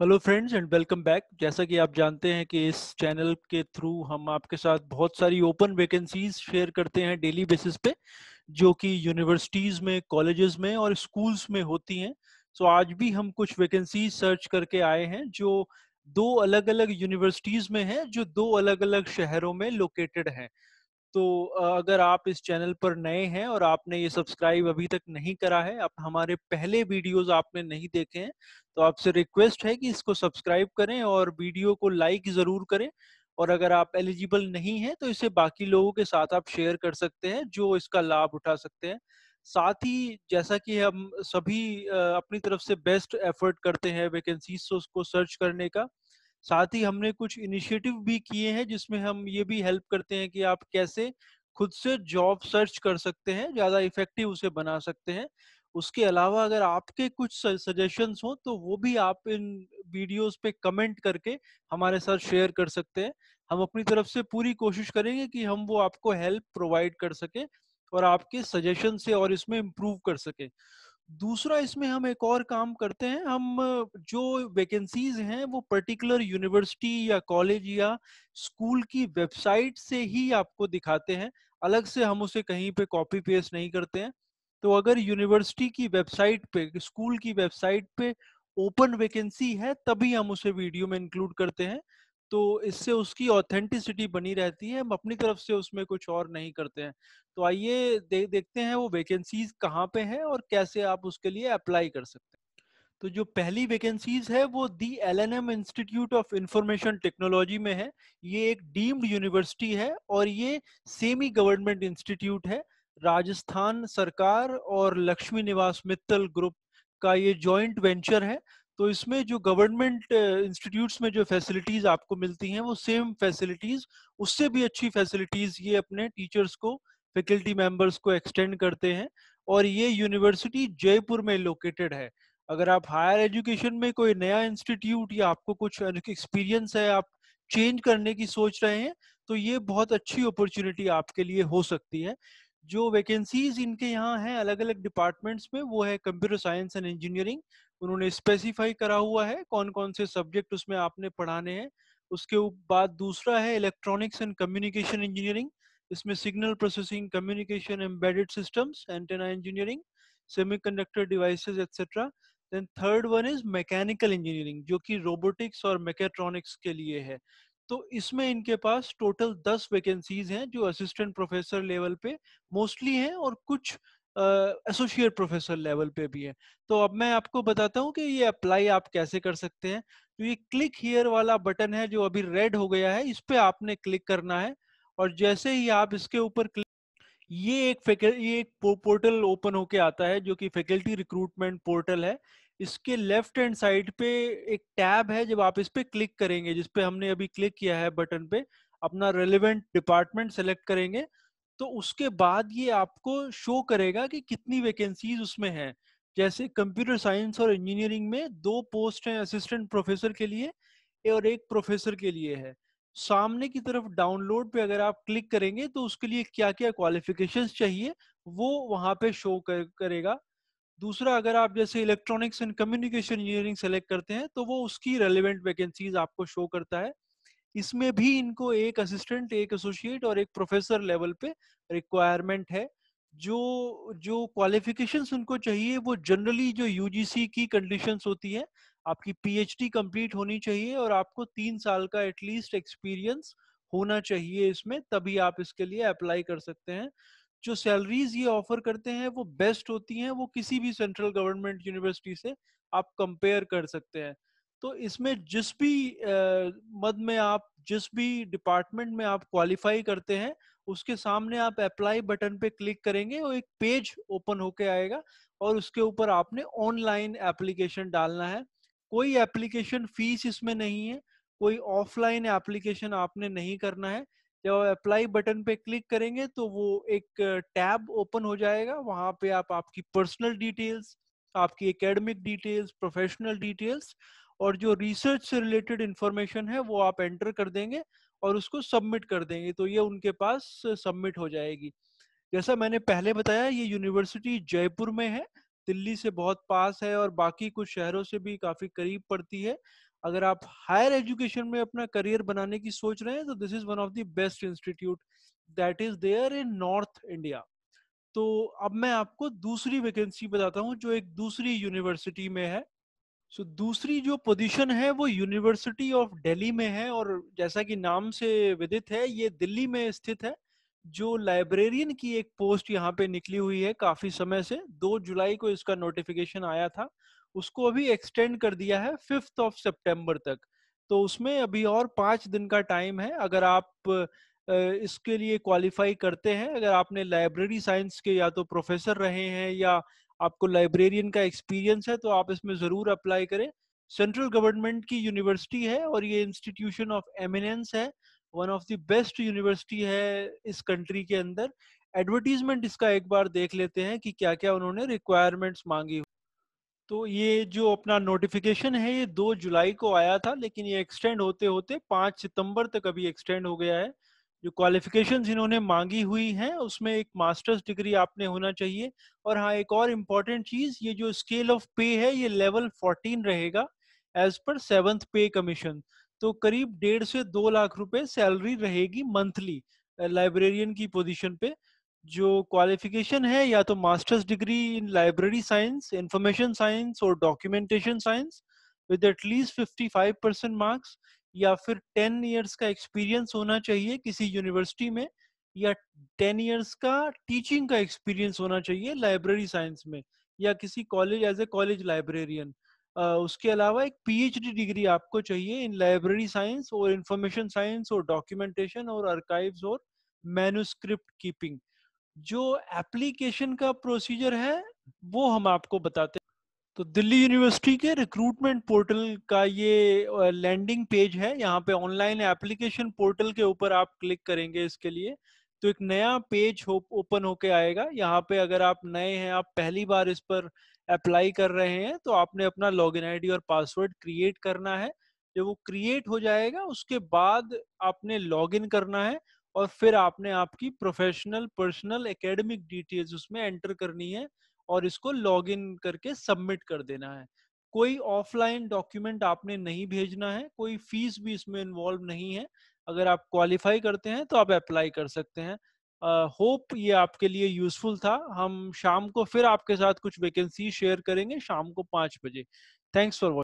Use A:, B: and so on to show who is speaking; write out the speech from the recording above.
A: hello friends and welcome back जैसा कि आप जानते हैं कि इस चैनल के थ्रू हम आपके साथ बहुत सारी ओपन वैकेंसीज शेयर करते हैं डेली बेसिस पे जो कि यूनिवर्सिटीज में कॉलेजेस में और स्कूल्स में होती हैं सो so, आज भी हम कुछ वैकेंसीज सर्च करके आए हैं जो दो अलग अलग यूनिवर्सिटीज में हैं जो दो अलग अलग शहरों में लोकेटेड हैं तो अगर आप इस चैनल पर नए हैं और आपने ये सब्सक्राइब अभी तक नहीं करा है आप हमारे पहले वीडियोस आपने नहीं देखे हैं तो आपसे रिक्वेस्ट है कि इसको सब्सक्राइब करें और वीडियो को लाइक ज़रूर करें और अगर आप एलिजिबल नहीं हैं तो इसे बाकी लोगों के साथ आप शेयर कर सकते हैं जो इसका लाभ उठा सकते हैं साथ ही जैसा कि हम सभी अपनी तरफ से बेस्ट एफर्ट करते हैं वैकेंसीज को सर्च करने का साथ ही हमने कुछ इनिशिएटिव भी किए हैं जिसमें हम ये भी हेल्प करते हैं कि आप कैसे खुद से जॉब सर्च कर सकते हैं ज़्यादा इफेक्टिव उसे बना सकते हैं उसके अलावा अगर आपके कुछ सजेशंस हो तो वो भी आप इन वीडियोस पे कमेंट करके हमारे साथ शेयर कर सकते हैं हम अपनी तरफ से पूरी कोशिश करेंगे कि हम वो आपको हेल्प प्रोवाइड कर सके और आपके सजेशन से और इसमें इम्प्रूव कर सके दूसरा इसमें हम एक और काम करते हैं हम जो वैकेंसीज हैं वो पर्टिकुलर यूनिवर्सिटी या कॉलेज या स्कूल की वेबसाइट से ही आपको दिखाते हैं अलग से हम उसे कहीं पे कॉपी पेस्ट नहीं करते हैं तो अगर यूनिवर्सिटी की वेबसाइट पे स्कूल की वेबसाइट पे ओपन वैकेंसी है तभी हम उसे वीडियो में इंक्लूड करते हैं तो इससे उसकी ऑथेंटिसिटी बनी रहती है हम अपनी तरफ से उसमें कुछ और नहीं करते हैं तो आइए दे, देखते हैं वो वैकेंसीज कहाँ पे हैं और कैसे आप उसके लिए अप्लाई कर सकते हैं तो जो पहली वैकेंसीज है वो the L N M institute of information technology में है ये एक डीम्ड यूनिवर्सिटी है और ये सेमी गवर्नमेंट इंस्टीट्यूट है राजस्थान सरकार और लक्ष्मी निवास मित्तल ग्रुप का ये जॉइंट वेंचर है तो इसमें जो गवर्नमेंट इंस्टीट्यूट्स में जो फैसिलिटीज आपको मिलती हैं वो सेम फैसिलिटीज उससे भी अच्छी फैसिलिटीज ये अपने टीचर्स को फैकल्टी मेंबर्स को एक्सटेंड करते हैं और ये यूनिवर्सिटी जयपुर में लोकेटेड है अगर आप हायर एजुकेशन में कोई नया इंस्टीट्यूट या आपको कुछ एक्सपीरियंस है आप चेंज करने की सोच रहे हैं तो ये बहुत अच्छी अपॉर्चुनिटी आपके लिए हो सकती है जो वैकेंसीज इनके यहाँ हैं अलग अलग डिपार्टमेंट्स में वो है कंप्यूटर साइंस एंड इंजीनियरिंग उन्होंने स्पेसिफाई करा हुआ है कौन कौन से सब्जेक्ट उसमें आपने पढ़ाने हैं उसके बाद दूसरा है इलेक्ट्रॉनिक्स एंड कम्युनिकेशन इंजीनियरिंग इसमें signal processing communication embedded systems antenna engineering semiconductor devices etcetera then third one is mechanical engineering जो कि रोबोटिक्स और मैकेट्रॉनिक्स के लिए है तो इसमें इनके पास टोटल दस वैकेंसीज हैं जो असिस्टेंट प्रोफेसर लेवल पे मोस्टली हैं और कुछ एसोसिएट प्रोफेसर लेवल पे भी है तो अब मैं आपको बताता हूँ कि ये अप्लाई आप कैसे कर सकते हैं तो ये क्लिक हियर वाला बटन है जो अभी रेड हो गया है इस पर आपने क्लिक करना है और जैसे ही आप इसके ऊपर क्लिक ये एक ये एक पोर्टल ओपन होके आता है जो कि फैकल्टी रिक्रूटमेंट पोर्टल है इसके लेफ्ट हैंड साइड पे एक टैब है जब आप इस पर क्लिक करेंगे जिसपे हमने अभी क्लिक किया है बटन पे अपना रेलिवेंट डिपार्टमेंट सेलेक्ट करेंगे तो उसके बाद ये आपको शो करेगा कि कितनी वैकेंसीज उसमें हैं जैसे कंप्यूटर साइंस और इंजीनियरिंग में दो पोस्ट हैं असिस्टेंट प्रोफेसर के लिए और एक प्रोफेसर के लिए है सामने की तरफ डाउनलोड पे अगर आप क्लिक करेंगे तो उसके लिए क्या क्या क्वालिफिकेशंस चाहिए वो वहाँ पे शो कर, करेगा दूसरा अगर आप जैसे electronics and communication engineering select करते हैं तो वो उसकी रेलिवेंट वैकेंसीज आपको शो करता है इसमें भी इनको एक असिस्टेंट एक एसोसिएट और एक प्रोफेसर लेवल पे रिक्वायरमेंट है जो जो क्वालिफिकेशंस उनको चाहिए वो जनरली जो यूजीसी की कंडीशंस होती है आपकी पीएचडी कंप्लीट होनी चाहिए और आपको तीन साल का एटलीस्ट एक्सपीरियंस होना चाहिए इसमें तभी आप इसके लिए अप्लाई कर सकते हैं जो सैलरीज ये ऑफर करते हैं वो बेस्ट होती हैं वो किसी भी सेंट्रल गवर्नमेंट यूनिवर्सिटी से आप कंपेयर कर सकते हैं तो इसमें जिस भी मद में आप जिस भी डिपार्टमेंट में आप क्वालिफाई करते हैं उसके सामने आप अप्लाई बटन पे क्लिक करेंगे और एक पेज ओपन होके आएगा और उसके ऊपर आपने ऑनलाइन एप्लीकेशन डालना है कोई एप्लीकेशन फीस इसमें नहीं है कोई ऑफलाइन एप्लीकेशन आपने नहीं करना है जब अप्लाई बटन पे क्लिक करेंगे तो वो एक टैब ओपन हो जाएगा वहां पे आप आपकी पर्सनल डिटेल्स आपकी एकेडमिक डिटेल्स प्रोफेशनल डिटेल्स और जो रिसर्च से रिलेटेड इंफॉर्मेशन है वो आप एंटर कर देंगे और उसको सबमिट कर देंगे तो ये उनके पास सबमिट हो जाएगी जैसा मैंने पहले बताया ये यूनिवर्सिटी जयपुर में है दिल्ली से बहुत पास है और बाकी कुछ शहरों से भी काफी करीब पड़ती है अगर आप हायर एजुकेशन में अपना करियर बनाने की सोच रहे हैं तो this is one of the best institute that is there in north India तो अब मैं आपको दूसरी वैकेंसी बताता हूँ जो एक दूसरी यूनिवर्सिटी में है सो so, दूसरी जो पोजीशन है वो यूनिवर्सिटी ऑफ दिल्ली में है और जैसा कि नाम से विदित है ये दिल्ली में स्थित है जो लाइब्रेरियन की एक पोस्ट यहाँ पे निकली हुई है काफी समय से दो जुलाई को इसका नोटिफिकेशन आया था उसको अभी एक्सटेंड कर दिया है फिफ्थ ऑफ सेप्टेम्बर तक तो उसमें अभी और पांच दिन का टाइम है अगर आप इसके लिए क्वालिफाई करते हैं अगर आपने लाइब्रेरी साइंस के या तो प्रोफेसर रहे हैं या आपको लाइब्रेरियन का एक्सपीरियंस है तो आप इसमें ज़रूर अप्लाई करें सेंट्रल गवर्नमेंट की यूनिवर्सिटी है और ये इंस्टीट्यूशन ऑफ एमिनेंस है one of the best university है इस कंट्री के अंदर एडवर्टीजमेंट इसका एक बार देख लेते हैं कि क्या क्या उन्होंने रिक्वायरमेंट्स मांगी तो ये जो अपना नोटिफिकेशन है ये दो जुलाई को आया था लेकिन ये एक्सटेंड होते होते पांच सितंबर तक अभी एक्सटेंड हो गया है जो क्वालिफिकेशन इन्होंने मांगी हुई हैं उसमें एक मास्टर्स डिग्री आपने होना चाहिए और हाँ एक और इम्पोर्टेंट चीज ये जो स्केल ऑफ पे है ये लेवल 14 रहेगा एज पर सेवंथ पे कमीशन तो करीब डेढ़ से दो लाख रुपए सैलरी रहेगी मंथली लाइब्रेरियन की पोजीशन पे जो क्वालिफिकेशन है या तो masters degree in library science information science और documentation science with at least 55 percent marks या फिर टेन ईयर्स का एक्सपीरियंस होना चाहिए किसी यूनिवर्सिटी में या टेन ईयर्स का टीचिंग का एक्सपीरियंस होना चाहिए लाइब्रेरी साइंस में या किसी college as a college librarian उसके अलावा एक पीएचडी डिग्री आपको चाहिए इन लाइब्रेरी साइंस और इंफॉर्मेशन साइंस और डॉक्यूमेंटेशन और अर्काइव और मैनुस्क्रिप्ट कीपिंग जो एप्लीकेशन का प्रोसीजर है वो हम आपको बताते हैं तो दिल्ली यूनिवर्सिटी के रिक्रूटमेंट पोर्टल का ये लैंडिंग पेज है यहाँ पे ऑनलाइन एप्लीकेशन पोर्टल के ऊपर आप क्लिक करेंगे इसके लिए तो एक नया पेज ओपन होके आएगा यहाँ पे अगर आप नए हैं आप पहली बार इस पर अप्लाई कर रहे हैं तो आपने अपना लॉग इन और पासवर्ड क्रिएट करना है जब वो क्रिएट हो जाएगा उसके बाद आपने लॉग करना है और फिर आपने आपकी प्रोफेशनल पर्सनल एकेडमिक डिटेल्स उसमें एंटर करनी है और इसको लॉग इन करके सबमिट कर देना है कोई ऑफलाइन डॉक्यूमेंट आपने नहीं भेजना है कोई फीस भी इसमें इन्वॉल्व नहीं है अगर आप क्वालिफाई करते हैं तो आप अप्लाई कर सकते हैं होप uh, ये आपके लिए यूजफुल था हम शाम को फिर आपके साथ कुछ वैकेंसी शेयर करेंगे शाम को पाँच बजे थैंक्स फॉर